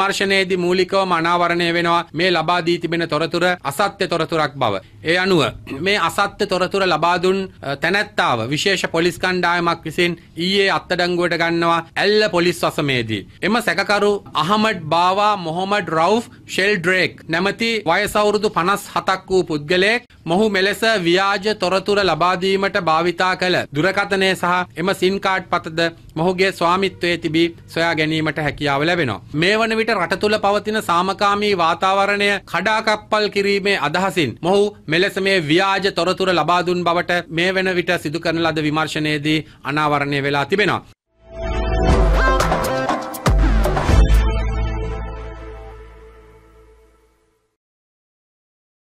මර්ශනයේදී මූලිකවම අනාවරණය වෙනවා මේ ලබා දී තිබෙන තොරතුර අසත්‍ය තොරතුරක් බව. ඒ අනුව මේ අසත්‍ය තොරතුර ලබා දුන් තැනැත්තාව විශේෂ පොලිස් කණ්ඩායමක් විසින් ඊයේ අත්අඩංගුවට ගන්නවා ඇල්ල පොලිස් වසමේදී. එම සැකකරු අහමඩ් බාවා මොහොමඩ් රවුෆ් ෂෙල් ඩ්‍රේක් නැමැති වයස අවුරුදු 57ක් වූ පුද්ගලයෙක් මොහු මෙලෙස ව්‍යාජ තොරතුර ලබා දීමට භාවිතා කළ දුරකථනය සහ එම සිම් කාඩ් පතද මොහුගේ ස්වාමිත්වයේ තිබී සොයා ගැනීමට හැකියාව ලැබෙනවා. මේ වන විට රට තුළ පවතින සාමකාමී වාතාවරණය කඩාකප්පල් කිරීමේ අදහසින් මොහු මෙලෙස මේ ව්‍යාජ තොරතුර ලබා දුන් බවට මේ වෙන විට සිදු කරන ලද විමර්ශනයේදී අනාවරණය වෙලා තිබෙනවා.